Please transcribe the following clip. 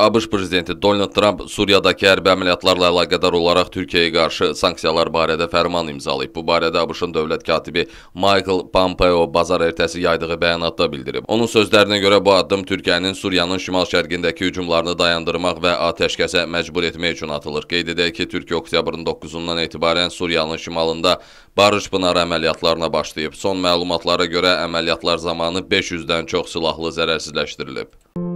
ABŞ prezidenti Donald Trump Suriyadakı hərbi əməliyyatlarla əlaqədar olaraq Türkiyəyə qarşı sanksiyalar barədə fərman imzalayıb. Bu barədə ABŞ-ın dövlət katibi Michael Pompeo bazar ertəsi yaydığı bəyanatda bildirib. Onun sözlərinə görə bu addım Türkiyənin Suriyanın şimal-şərqindəki hücumlarını dayandırmaq və atəşkəsə məcbur etmək üçün atılır. Qeyd edək ki, Türkiyə oktyabrın 9-undan etibarən Suriyanın şimalında Barış Pınarı əməliyyatlarına başlayıb. Son məlumatlara görə əməliyyatlar zamanı 500-dən çox silahlı zərərsizləşdirilib.